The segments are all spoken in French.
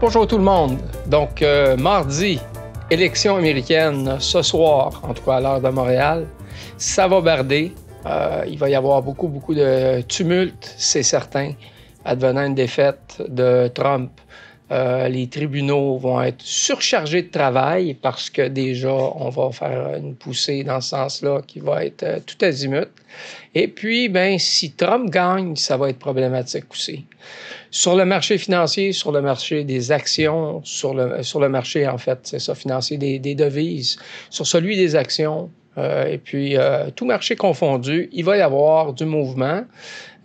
Bonjour tout le monde. Donc, euh, mardi, élection américaine ce soir, en tout cas à l'heure de Montréal. Ça va barder. Euh, il va y avoir beaucoup, beaucoup de tumulte, c'est certain, advenant une défaite de Trump. Euh, les tribunaux vont être surchargés de travail parce que déjà, on va faire une poussée dans ce sens-là qui va être tout azimut. Et puis, ben, si Trump gagne, ça va être problématique aussi. Sur le marché financier, sur le marché des actions, sur le, sur le marché, en fait, c'est ça, financier des, des, devises, sur celui des actions, euh, et puis euh, tout marché confondu, il va y avoir du mouvement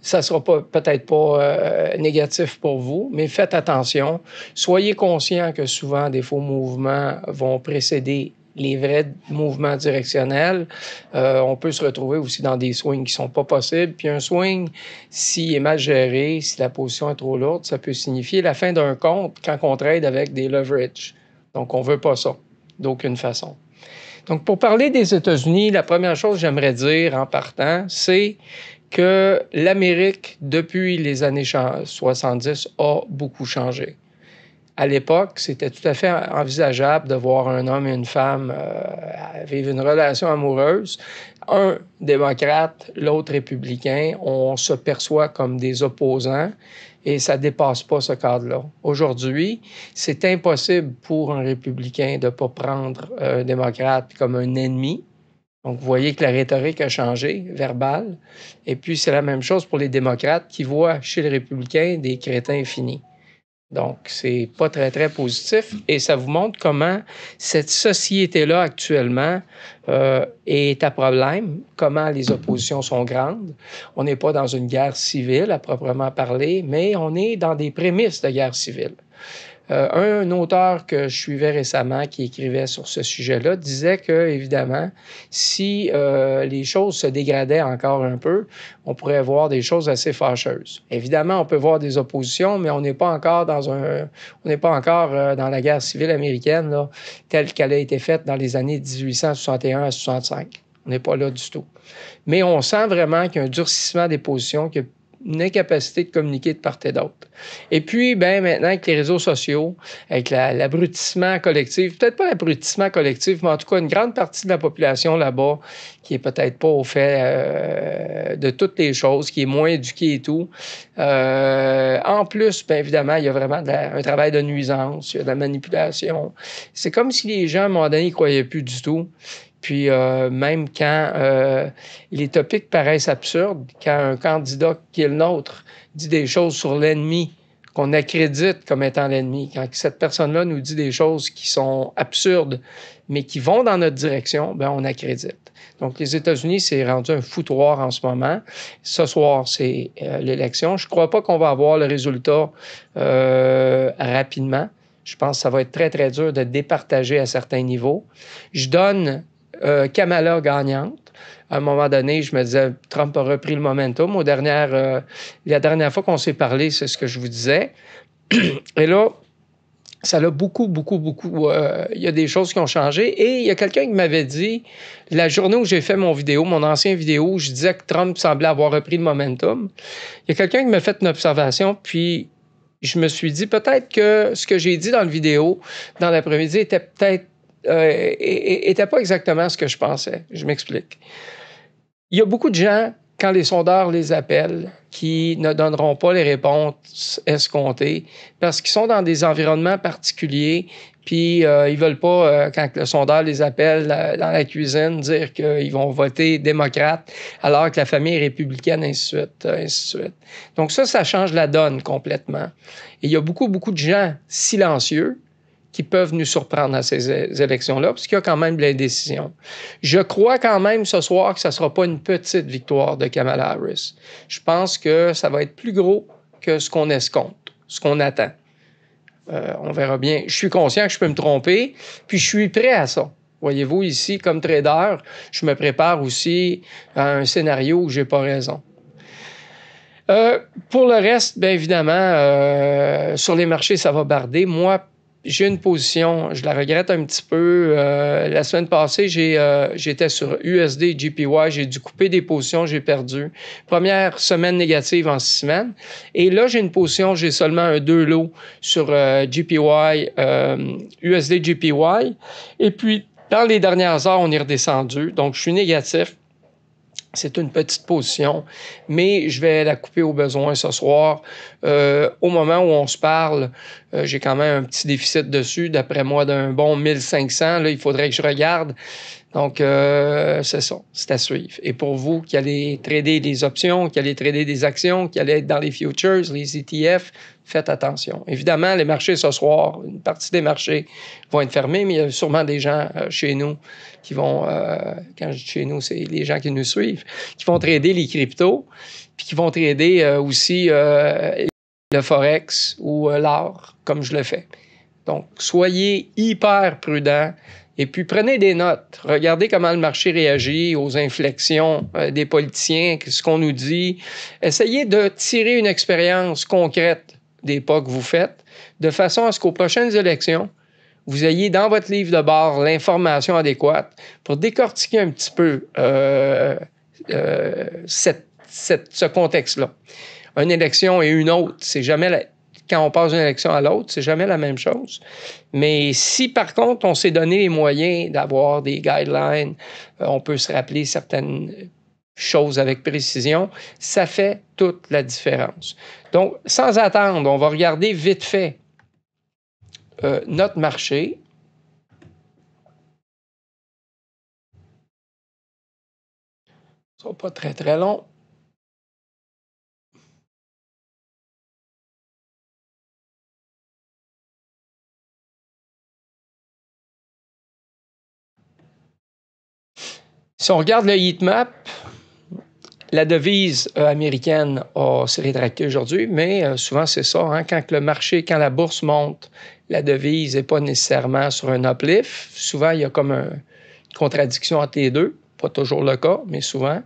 ça sera peut-être pas euh, négatif pour vous, mais faites attention. Soyez conscient que souvent des faux mouvements vont précéder les vrais mouvements directionnels. Euh, on peut se retrouver aussi dans des swings qui sont pas possibles. Puis un swing, s'il est mal géré, si la position est trop lourde, ça peut signifier la fin d'un compte quand on trade avec des leverage. Donc, on veut pas ça d'aucune façon. Donc, pour parler des États-Unis, la première chose que j'aimerais dire en partant, c'est que l'Amérique, depuis les années 70, a beaucoup changé à l'époque, c'était tout à fait envisageable de voir un homme et une femme euh, vivre une relation amoureuse. Un démocrate, l'autre républicain, on se perçoit comme des opposants et ça dépasse pas ce cadre-là. Aujourd'hui, c'est impossible pour un républicain de ne pas prendre euh, un démocrate comme un ennemi. Donc, vous voyez que la rhétorique a changé, verbale. Et puis, c'est la même chose pour les démocrates qui voient chez les républicains des crétins finis. Donc, c'est pas très, très positif et ça vous montre comment cette société-là actuellement euh, est à problème, comment les oppositions sont grandes. On n'est pas dans une guerre civile à proprement parler, mais on est dans des prémices de guerre civile. Euh, un, auteur que je suivais récemment qui écrivait sur ce sujet-là disait que, évidemment, si euh, les choses se dégradaient encore un peu, on pourrait voir des choses assez fâcheuses. Évidemment, on peut voir des oppositions, mais on n'est pas encore dans un, on n'est pas encore euh, dans la guerre civile américaine telle qu'elle a été faite dans les années 1861 à 65. On n'est pas là du tout. Mais on sent vraiment qu'un durcissement des positions, que une incapacité de communiquer de part et d'autre. Et puis, ben, maintenant, avec les réseaux sociaux, avec l'abrutissement collectif, peut-être pas l'abrutissement collectif, mais en tout cas, une grande partie de la population là-bas qui est peut-être pas au fait euh, de toutes les choses, qui est moins éduquée et tout. Euh, en plus, ben évidemment, il y a vraiment un travail de nuisance, il y a de la manipulation. C'est comme si les gens, à un moment donné, ils croyaient plus du tout puis euh, même quand euh, les topics paraissent absurdes, quand un candidat qui est le nôtre dit des choses sur l'ennemi qu'on accrédite comme étant l'ennemi, quand cette personne-là nous dit des choses qui sont absurdes, mais qui vont dans notre direction, ben on accrédite. Donc les États-Unis, c'est rendu un foutoir en ce moment. Ce soir, c'est euh, l'élection. Je ne crois pas qu'on va avoir le résultat rapidement. Je pense que ça va être très, très dur de départager à certains niveaux. Je donne euh, Kamala gagnante. À un moment donné, je me disais, Trump a repris le momentum. Euh, la dernière fois qu'on s'est parlé, c'est ce que je vous disais. Et là, ça l'a beaucoup, beaucoup, beaucoup. Euh, il y a des choses qui ont changé. Et il y a quelqu'un qui m'avait dit, la journée où j'ai fait mon vidéo, mon ancien vidéo, où je disais que Trump semblait avoir repris le momentum, il y a quelqu'un qui m'a fait une observation, puis je me suis dit peut-être que ce que j'ai dit dans le vidéo, dans l'après-midi, était peut-être n'était euh, pas exactement ce que je pensais. Je m'explique. Il y a beaucoup de gens, quand les sondeurs les appellent, qui ne donneront pas les réponses escomptées parce qu'ils sont dans des environnements particuliers, puis ils euh, ils veulent pas, euh, quand le sondeur les appelle dans la cuisine, dire qu'ils vont voter démocrate alors que la famille est républicaine, et ainsi de suite. Donc ça, ça change la donne complètement. Et il y a beaucoup, beaucoup de gens silencieux qui peuvent nous surprendre à ces élections-là, parce qu'il y a quand même de l'indécision. Je crois quand même ce soir que ça ne sera pas une petite victoire de Kamala Harris. Je pense que ça va être plus gros que ce qu'on escompte, ce qu'on attend. Euh, on verra bien. Je suis conscient que je peux me tromper, puis je suis prêt à ça. Voyez-vous, ici, comme trader, je me prépare aussi à un scénario où je n'ai pas raison. Euh, pour le reste, bien évidemment, euh, sur les marchés, ça va barder. Moi, j'ai une position, je la regrette un petit peu. Euh, la semaine passée, j'ai, euh, j'étais sur USD GPY, j'ai dû couper des positions, j'ai perdu. Première semaine négative en six semaines. Et là, j'ai une position, j'ai seulement un deux lots sur euh, GPY, USD euh, GPY. Et puis, dans les dernières heures, on est redescendu. Donc, je suis négatif. C'est une petite position, mais je vais la couper au besoin ce soir. Euh, au moment où on se parle, euh, j'ai quand même un petit déficit dessus, d'après moi, d'un bon 1500. Là, il faudrait que je regarde. Donc, euh, c'est ça, c'est à suivre. Et pour vous qui allez trader des options, qui allez trader des actions, qui allez être dans les futures, les ETF, faites attention. Évidemment, les marchés ce soir, une partie des marchés vont être fermés, mais il y a sûrement des gens euh, chez nous qui vont, euh, quand je dis chez nous, c'est les gens qui nous suivent, qui vont trader les cryptos, puis qui vont trader euh, aussi le forex ou l'or, comme je le fais. Donc, soyez hyper prudents et puis prenez des notes, regardez comment le marché réagit aux inflexions euh, des politiciens, ce qu'on nous dit. Essayez de tirer une expérience concrète des pas que vous faites, de façon à ce qu'aux prochaines élections, vous ayez dans votre livre de bord l'information adéquate pour décortiquer un petit peu euh, euh, ce contexte-là. Une élection et une autre, c'est jamais la, quand on passe d'une élection à l'autre. C'est jamais la même chose. Mais si, par contre, on s'est donné les moyens d'avoir des guidelines, euh, on peut se rappeler certaines choses avec précision, ça fait toute la différence. Donc, sans attendre, on va regarder vite fait euh, notre marché. Ce ne sera pas très, très long. Si on regarde le heat map, la devise euh, américaine a s'est rétractée aujourd'hui, mais euh, souvent c'est ça. Hein. quand le marché, quand la bourse monte, la devise n'est pas nécessairement sur un uplift. Souvent, il y a comme une contradiction entre les deux. Pas toujours le cas, mais souvent.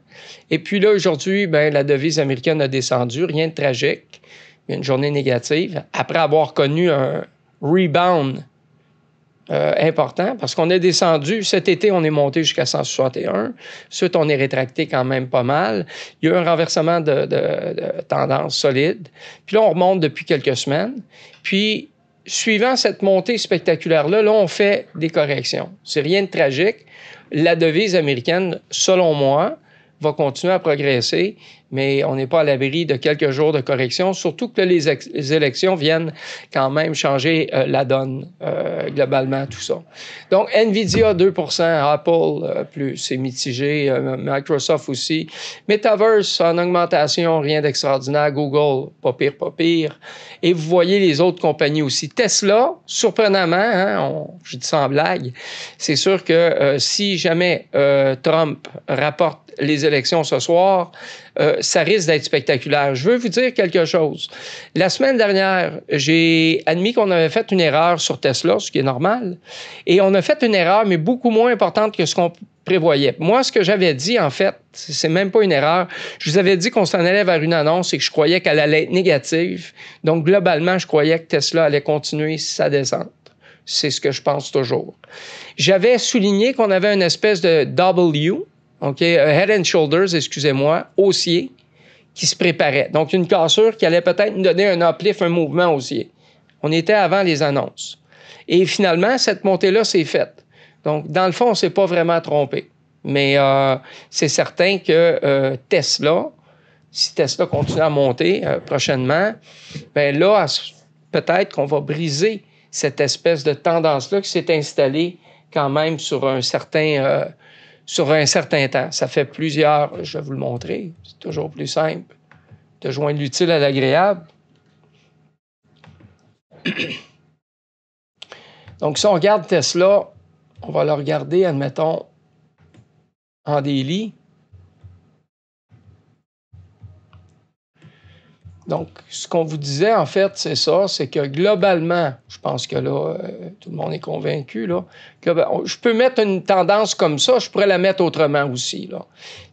Et puis là, aujourd'hui, ben, la devise américaine a descendu. Rien de tragique. une journée négative. Après avoir connu un rebound euh, important parce qu'on est descendu. Cet été, on est monté jusqu'à 161. Ensuite, on est rétracté quand même pas mal. Il y a eu un renversement de, de tendance solide. Puis là, on remonte depuis quelques semaines. Puis, suivant cette montée spectaculaire-là, là, on fait des corrections. C'est rien de tragique. La devise américaine, selon moi, va continuer à progresser mais on n'est pas à l'abri de quelques jours de correction, surtout que les, élections viennent quand même changer euh, la donne euh, globalement, tout ça. Donc, Nvidia 2 Apple euh, plus, c'est mitigé, Microsoft aussi, Metaverse en augmentation, rien d'extraordinaire, Google, pas pire, pas pire, et vous voyez les autres compagnies aussi. Tesla, surprenamment, hein, je dis en blague, c'est sûr que si jamais Trump rapporte les élections ce soir, euh, ça risque d'être spectaculaire. Je veux vous dire quelque chose. La semaine dernière, j'ai admis qu'on avait fait une erreur sur Tesla, ce qui est normal, et on a fait une erreur, mais beaucoup moins importante que ce qu'on prévoyait. Moi, ce que j'avais dit, en fait, c'est même pas une erreur. Je vous avais dit qu'on s'en allait vers une annonce et que je croyais qu'elle allait être négative. Donc, globalement, je croyais que Tesla allait continuer sa descente. C'est ce que je pense toujours. J'avais souligné qu'on avait une espèce de W, OK? Euh, head and Shoulders, excusez-moi, haussier, qui se préparait. Donc, une cassure qui allait peut-être nous donner un uplift, un mouvement haussier. On était avant les annonces. Et finalement, cette montée-là s'est faite. Donc, dans le fond, on ne s'est pas vraiment trompé. Mais euh, c'est certain que euh, Tesla, si Tesla continue à monter prochainement, ben là, peut-être qu'on va briser cette espèce de tendance-là qui s'est installée quand même sur un certain sur un certain temps. Ça fait plusieurs, je vais vous le montrer, c'est toujours plus simple de joindre l'utile à l'agréable. Donc, si on regarde Tesla, on va le regarder, admettons, en délit. Donc, ce qu'on vous disait, en fait, c'est ça, c'est que globalement, je pense que là, euh, tout le monde est convaincu, là, que, je peux mettre une tendance comme ça, je pourrais la mettre autrement aussi, là.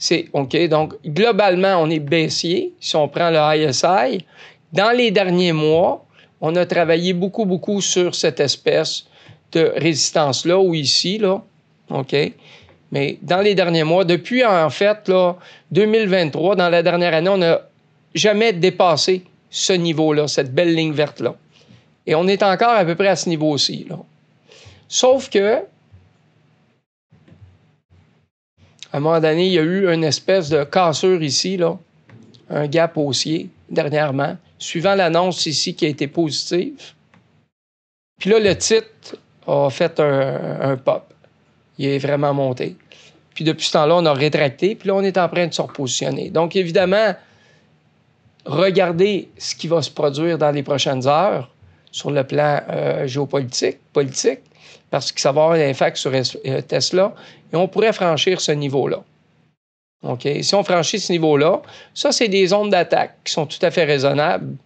C'est, OK, donc, globalement, on est baissier, si on prend le ISI. Dans les derniers mois, on a travaillé beaucoup, beaucoup sur cette espèce de résistance-là ou ici, là, OK? Mais dans les derniers mois, depuis, en fait, là, 2023, dans la dernière année, on a jamais dépasser ce niveau-là, cette belle ligne verte-là. Et on est encore à peu près à ce niveau là. Sauf que, à un moment donné, il y a eu une espèce de cassure ici, là, un gap haussier dernièrement, suivant l'annonce ici qui a été positive. Puis là, le titre a fait un, un pop. Il est vraiment monté. Puis depuis ce temps-là, on a rétracté, puis là, on est en train de se repositionner. Donc, évidemment, regarder ce qui va se produire dans les prochaines heures sur le plan euh, géopolitique, politique, parce que ça va avoir un impact sur euh, Tesla, et on pourrait franchir ce niveau-là. OK? Si on franchit ce niveau-là, ça, c'est des ondes d'attaque qui sont tout à fait raisonnables.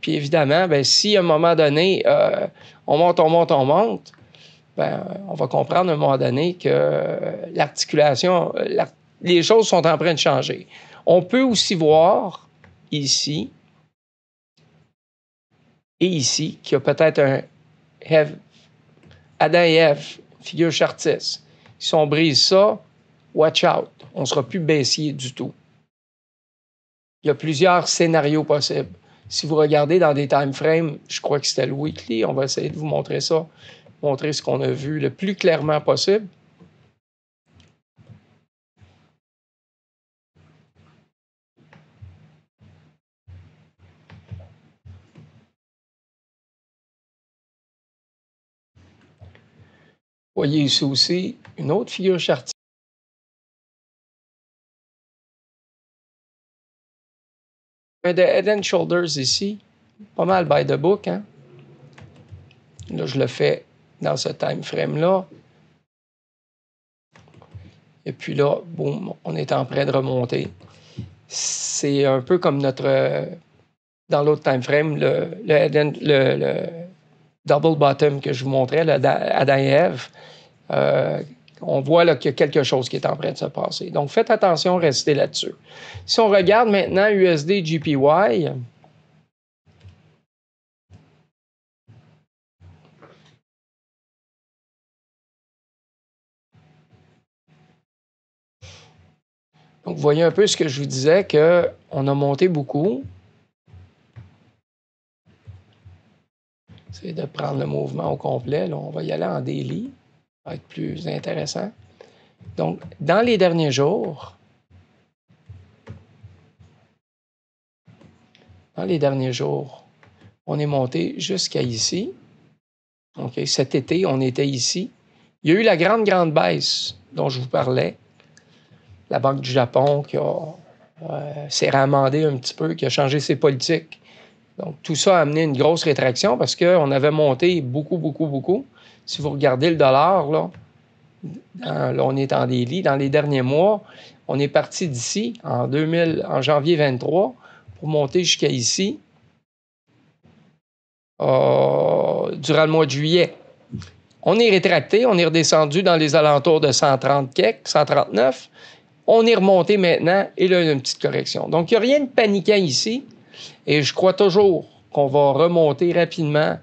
Puis évidemment, bien, si à un moment donné, euh, on monte, on monte, on monte, bien, on va comprendre à un moment donné que l'articulation, les choses sont en train de changer. On peut aussi voir ici et ici, qui a peut-être un Adam et Eve, figure chartiste. Si on brise ça, watch out, on ne sera plus baissier du tout. Il y a plusieurs scénarios possibles. Si vous regardez dans des time frames, je crois que c'était le weekly, on va essayer de vous montrer ça, montrer ce qu'on a vu le plus clairement possible. Voyez ici aussi une autre figure un de Head and Shoulders ici, pas mal by the book. Hein? Là, je le fais dans ce time frame-là. Et puis là, boum, on est en train de remonter. C'est un peu comme notre. Dans l'autre time frame, le, le, le, double bottom que je vous montrais, là, Adam et euh, on voit qu'il y a quelque chose qui est en train de se passer. Donc, faites attention, restez là-dessus. Si on regarde maintenant USD GPY, Donc, vous voyez un peu ce que je vous disais, qu'on a monté beaucoup, c'est de prendre le mouvement au complet. on va y aller en daily, ça va être plus intéressant. Donc, dans les derniers jours, dans les derniers jours, on est monté jusqu'à ici. cet été, on était ici. Il y a eu la grande, grande baisse dont je vous parlais. La Banque du Japon qui euh, s'est ramandée un petit peu, qui a changé ses politiques donc, tout ça a amené une grosse rétraction parce qu'on avait monté beaucoup, beaucoup, beaucoup. Si vous regardez le dollar, là, on est en délit. Dans les derniers mois, on est parti d'ici en, 2000, en janvier 23 pour monter jusqu'à ici euh, durant le mois de juillet. On est rétracté, on est redescendu dans les alentours de 130 139. On est remonté maintenant et là, il y a une petite correction. Donc, il n'y a rien de paniquant ici. Et je crois toujours qu'on va remonter rapidement,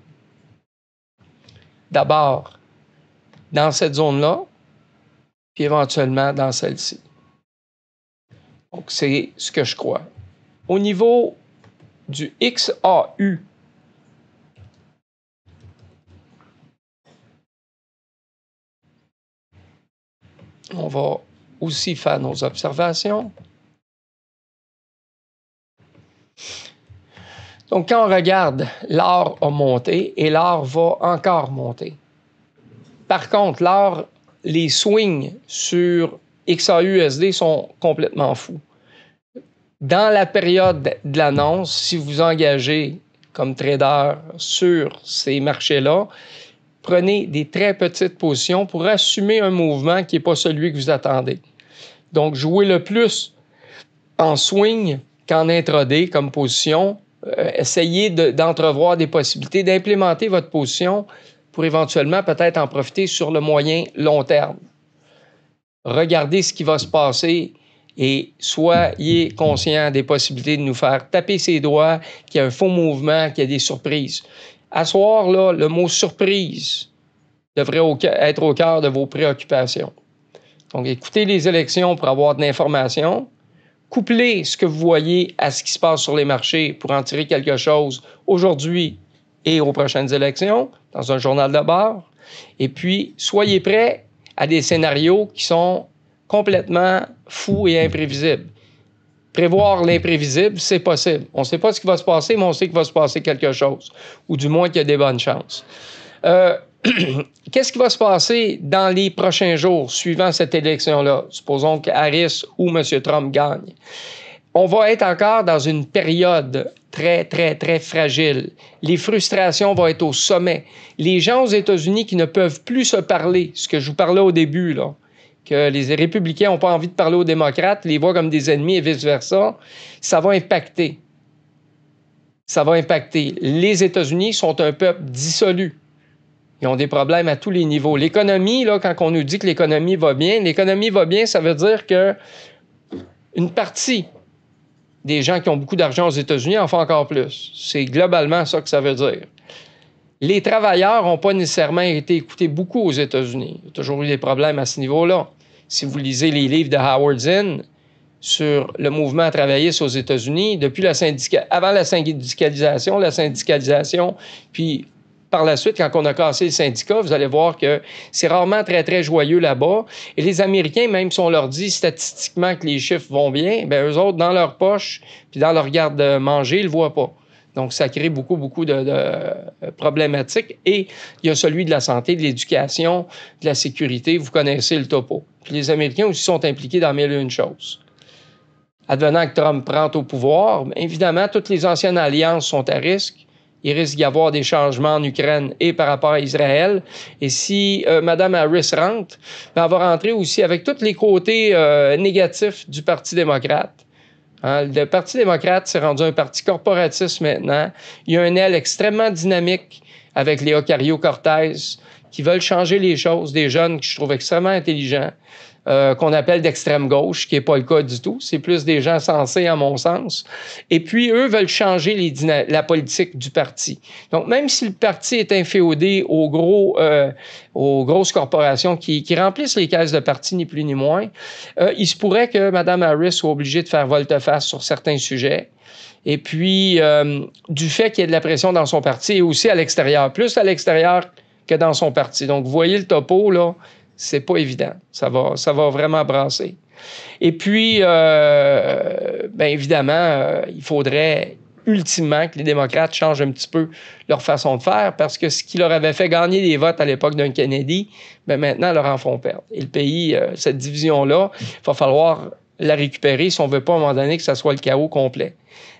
d'abord dans cette zone-là, puis éventuellement dans celle-ci. Donc, c'est ce que je crois. Au niveau du XAU, on va aussi faire nos observations. Donc, quand on regarde, l'or a monté et l'or va encore monter. Par contre, l'or, les swings sur XAUSD sont complètement fous. Dans la période de l'annonce, si vous engagez comme trader sur ces marchés-là, prenez des très petites positions pour assumer un mouvement qui n'est pas celui que vous attendez. Donc, jouez le plus en swing qu'en intraday comme position, euh, essayez d'entrevoir des possibilités, d'implémenter votre position pour éventuellement peut-être en profiter sur le moyen long terme. Regardez ce qui va se passer et soyez conscient des possibilités de nous faire taper ses doigts, qu'il y a un faux mouvement, qu'il y a des surprises. À là, le mot surprise devrait être au cœur de vos préoccupations. Donc, écoutez les élections pour avoir de l'information couplez ce que vous voyez à ce qui se passe sur les marchés pour en tirer quelque chose aujourd'hui et aux prochaines élections dans un journal de bord. Et puis, soyez prêts à des scénarios qui sont complètement fous et imprévisibles. Prévoir l'imprévisible, c'est possible. On ne sait pas ce qui va se passer, mais on sait qu'il va se passer quelque chose, ou du moins qu'il y a des bonnes chances. Euh, qu'est-ce qui va se passer dans les prochains jours suivant cette élection-là? Supposons que Harris ou M. Trump gagnent. On va être encore dans une période très, très, très fragile. Les frustrations vont être au sommet. Les gens aux États-Unis qui ne peuvent plus se parler, ce que je vous parlais au début, là, que les républicains n'ont pas envie de parler aux démocrates, les voient comme des ennemis et vice-versa, ça va impacter. Ça va impacter. Les États-Unis sont un peuple dissolu. Ils ont des problèmes à tous les niveaux. L'économie, là, quand on nous dit que l'économie va bien, l'économie va bien, ça veut dire que une partie des gens qui ont beaucoup d'argent aux États-Unis en font encore plus. C'est globalement ça que ça veut dire. Les travailleurs n'ont pas nécessairement été écoutés beaucoup aux États-Unis. Il y a toujours eu des problèmes à ce niveau-là. Si vous lisez les livres de Howard Zinn sur le mouvement travailliste aux États-Unis, depuis la avant la syndicalisation, la syndicalisation, puis par la suite, quand on a cassé le syndicat, vous allez voir que c'est rarement très, très joyeux là-bas. Et les Américains, même si on leur dit statistiquement que les chiffres vont bien, ben eux autres, dans leur poche, puis dans leur garde-manger, ils le voient pas. Donc, ça crée beaucoup, beaucoup de, de, euh, problématiques. Et il y a celui de la santé, de l'éducation, de la sécurité. Vous connaissez le topo. Puis les Américains aussi sont impliqués dans mille et une choses. Advenant que Trump prend au pouvoir, évidemment, toutes les anciennes alliances sont à risque il risque d'y avoir des changements en Ukraine et par rapport à Israël. Et si euh, Mme Harris rentre, ben, elle va rentrer aussi avec tous les côtés euh, négatifs du Parti démocrate. Hein, le Parti démocrate s'est rendu un parti corporatiste maintenant. Il y a un aile extrêmement dynamique avec les Ocario Cortez qui veulent changer les choses, des jeunes que je trouve extrêmement intelligents. Euh, qu'on appelle d'extrême gauche, qui n'est pas le cas du tout. C'est plus des gens sensés, à mon sens. Et puis, eux veulent changer la politique du parti. Donc, même si le parti est inféodé aux, gros, euh, aux grosses corporations qui, remplissent les caisses de parti, ni plus ni moins, euh, il se pourrait que Mme Harris soit obligée de faire volte-face sur certains sujets. Et puis, du fait qu'il y ait de la pression dans son parti et aussi à l'extérieur, plus à l'extérieur que dans son parti. Donc, vous voyez le topo, là, c'est pas évident. Ça va, ça va vraiment brasser. Et puis, euh, ben, évidemment, euh, il faudrait ultimement que les démocrates changent un petit peu leur façon de faire parce que ce qui leur avait fait gagner des votes à l'époque d'un Kennedy, ben maintenant, leur en font perdre. Et le pays, euh, cette division-là, il va falloir la récupérer si on veut pas à un moment donné que ça soit le chaos complet.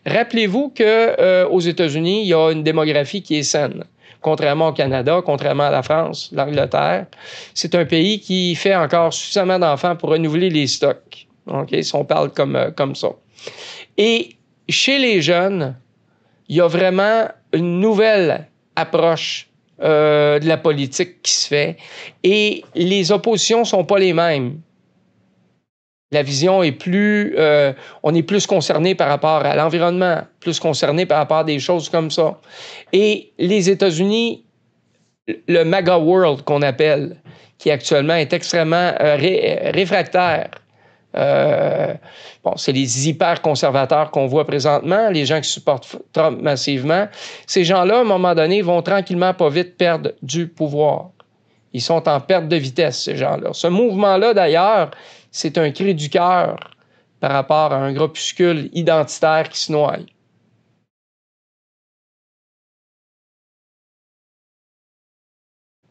Rappelez-vous que euh, aux États-Unis, il y a une démographie qui est saine contrairement au Canada, contrairement à la France, l'Angleterre. C'est un pays qui fait encore suffisamment d'enfants pour renouveler les stocks. OK, si on parle comme, euh, comme ça. Et chez les jeunes, il y a vraiment une nouvelle approche euh, de la politique qui se fait et les oppositions sont pas les mêmes. La vision est plus, euh, on est plus concerné par rapport à l'environnement, plus concerné par rapport à des choses comme ça. Et les États-Unis, le MAGA World qu'on appelle, qui actuellement est extrêmement euh, réfractaire. Euh, bon, c'est les hyper conservateurs qu'on voit présentement, les gens qui supportent Trump massivement. Ces gens-là, à un moment donné, vont tranquillement pas vite perdre du pouvoir. Ils sont en perte de vitesse, ces gens-là. Ce mouvement-là, d'ailleurs, c'est un cri du cœur par rapport à un groupuscule identitaire qui se noie.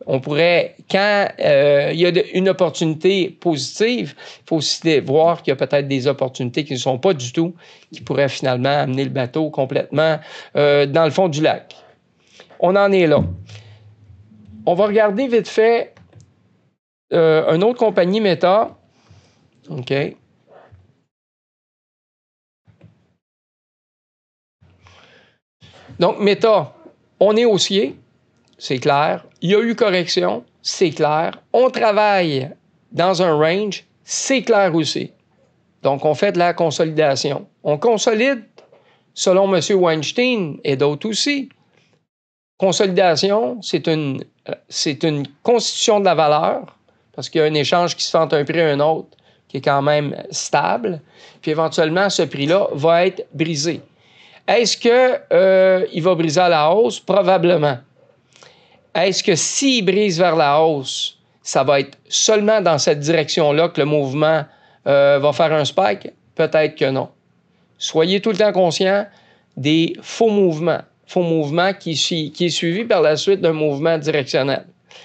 On pourrait, quand euh, il y a une opportunité positive, il faut aussi voir qu'il y a peut-être des opportunités qui ne sont pas du tout, qui pourraient finalement amener le bateau complètement euh, dans le fond du lac. On en est là. On va regarder vite fait euh, une autre compagnie, Meta. OK. Donc, Meta, on est haussier, c'est clair. Il y a eu correction, c'est clair. On travaille dans un range, c'est clair aussi. Donc, on fait de la consolidation. On consolide, selon M. Weinstein et d'autres aussi. Consolidation, c'est une euh, c'est une constitution de la valeur, parce qu'il y a un échange qui se fait un prix et un autre, qui est quand même stable. Puis éventuellement, ce prix-là va être brisé. Est-ce que euh, il va briser à la hausse? Probablement. Est-ce que s'il brise vers la hausse, ça va être seulement dans cette direction-là que le mouvement euh, va faire un spike? Peut-être que non. Soyez tout le temps conscient des faux mouvements faux mouvement qui, qui est suivi par la suite d'un mouvement directionnel.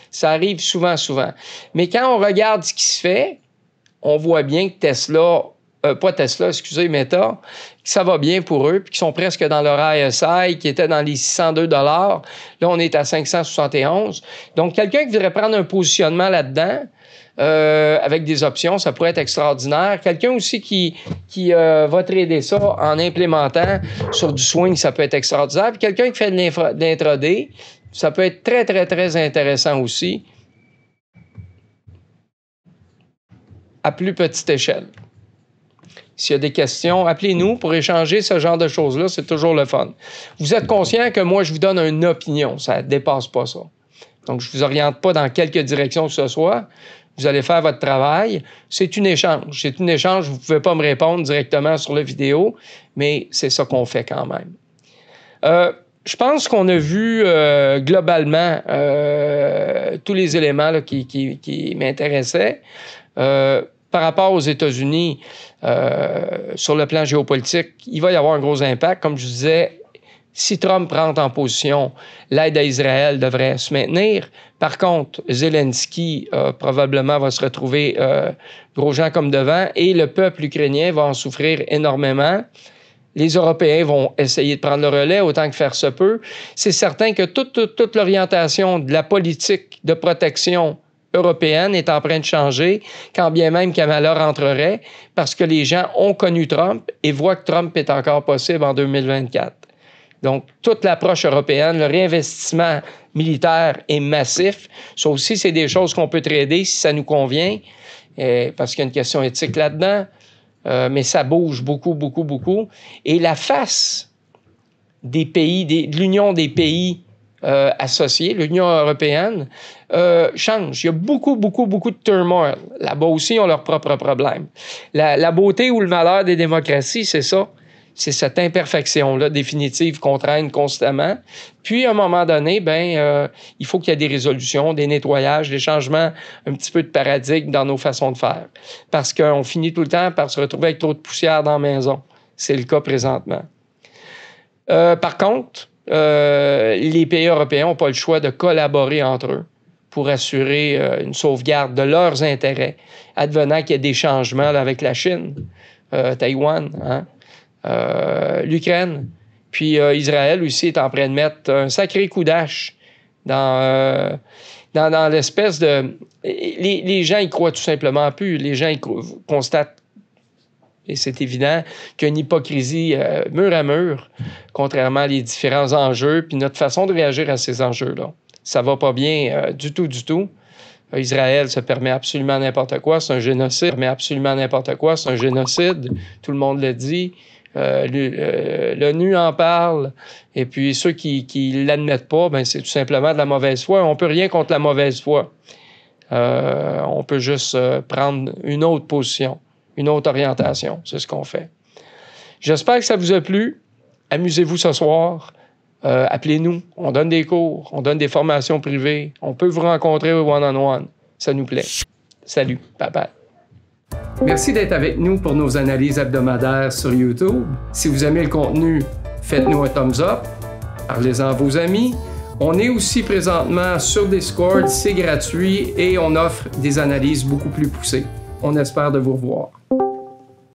Ça arrive souvent, souvent. Mais quand on regarde ce qui se fait, on voit bien que Tesla euh, pas Tesla, excusez, Meta, ça va bien pour eux, puis qui sont presque dans leur ISI, qui était dans les 602 Là, on est à 571. Donc, quelqu'un qui voudrait prendre un positionnement là-dedans, euh, avec des options, ça pourrait être extraordinaire. Quelqu'un aussi qui, qui euh, va trader ça en implémentant sur du swing, ça peut être extraordinaire. Puis quelqu'un qui fait de l'intraday, ça peut être très, très, très intéressant aussi à plus petite échelle. S'il y a des questions, appelez-nous pour échanger ce genre de choses-là. C'est toujours le fun. Vous êtes conscient que moi, je vous donne une opinion. Ça ne dépasse pas ça. Donc, je ne vous oriente pas dans quelque direction que ce soit. Vous allez faire votre travail. C'est une échange. C'est une échange. Vous ne pouvez pas me répondre directement sur la vidéo, mais c'est ça qu'on fait quand même. Euh, je pense qu'on a vu euh, globalement euh, tous les éléments qui, qui m'intéressaient par rapport aux États-Unis euh, sur le plan géopolitique, il va y avoir un gros impact. Comme je disais, si Trump prend en position, l'aide à Israël devrait se maintenir. Par contre, Zelensky euh, probablement va se retrouver euh, gros gens comme devant et le peuple ukrainien va en souffrir énormément. Les Européens vont essayer de prendre le relais autant que faire se peut. C'est certain que toute, toute, toute l'orientation de la politique de protection européenne est en train de changer, quand bien même Kamala rentrerait, parce que les gens ont connu Trump et voient que Trump est encore possible en 2024. Donc, toute l'approche européenne, le réinvestissement militaire est massif. Ça aussi, c'est des choses qu'on peut trader si ça nous convient, eh, parce qu'il y a une question éthique là-dedans. Euh, mais ça bouge beaucoup, beaucoup, beaucoup. Et la face des pays, de l'union des pays euh, associés, l'Union européenne, euh, change. Il y a beaucoup, beaucoup, beaucoup de turmoil. Là-bas aussi, ils ont leurs propres problèmes. La, beauté ou le malheur des démocraties, c'est ça. C'est cette imperfection-là définitive qu'on traîne constamment. Puis, à un moment donné, ben, euh, il faut qu'il y ait des résolutions, des nettoyages, des changements, un petit peu de paradigme dans nos façons de faire. Parce qu'on finit tout le temps par se retrouver avec trop de poussière dans la maison. C'est le cas présentement. Euh, par contre, euh, les pays européens n'ont pas le choix de collaborer entre eux pour assurer euh, une sauvegarde de leurs intérêts, advenant qu'il y a des changements avec la Chine, euh, Taïwan, hein. l'Ukraine. Puis Israël aussi est en train de mettre un sacré coup d'âge dans, dans, dans l'espèce de... Les, les, gens, y croient tout simplement plus. Les gens, constatent et c'est évident qu'une hypocrisie euh, mur à mur, contrairement à les différents enjeux, puis notre façon de réagir à ces enjeux-là. Ça va pas bien euh, du tout, du tout. Euh, Israël se permet absolument n'importe quoi, c'est un génocide, mais absolument n'importe quoi, c'est un génocide, tout le monde le dit. L'ONU en parle, et puis ceux qui ne l'admettent pas, ben c'est tout simplement de la mauvaise foi. On peut rien contre la mauvaise foi. on peut juste prendre une autre position une autre orientation. C'est ce qu'on fait. J'espère que ça vous a plu. Amusez-vous ce soir. Euh, appelez-nous. On donne des cours, on donne des formations privées. On peut vous rencontrer au one -on -one. Ça nous plaît. Salut. Bye bye. Merci d'être avec nous pour nos analyses hebdomadaires sur YouTube. Si vous aimez le contenu, faites-nous un thumbs up, parlez-en à vos amis. On est aussi présentement sur Discord, c'est gratuit et on offre des analyses beaucoup plus poussées. On espère de vous revoir.